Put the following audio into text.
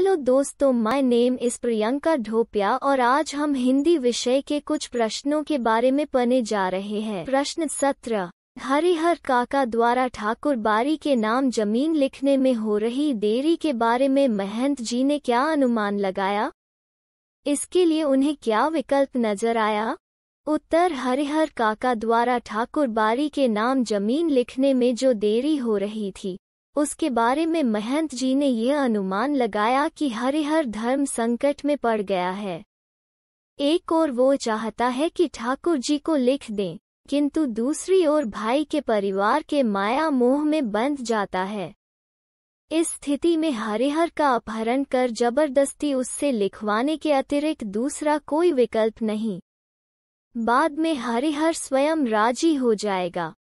hello दोस्तों my name इस प्रियंका ढोपिया और आज हम हिंदी विषय के कुछ प्रश्नों के बारे में पढ़ने जा रहे हैं प्रश्न सत्रह हरिहर काका द्वारा ठाकुर बारी के नाम जमीन लिखने में हो रही देरी के बारे में महंत जी ने क्या अनुमान लगाया इसके लिए उन्हें क्या विकल्प नजर आया उत्तर हरिहर काका द्वारा ठाकुर बारी के नाम जमीन लिखने में जो देरी हो रही थी उसके बारे में महंत जी ने यह अनुमान लगाया कि हरिहर धर्म संकट में पड़ गया है एक ओर वो चाहता है कि ठाकुर जी को लिख दें किंतु दूसरी ओर भाई के परिवार के माया मोह में बंध जाता है इस स्थिति में हरिहर का अपहरण कर जबरदस्ती उससे लिखवाने के अतिरिक्त दूसरा कोई विकल्प नहीं बाद में हरिहर स्वयं राजी हो जाएगा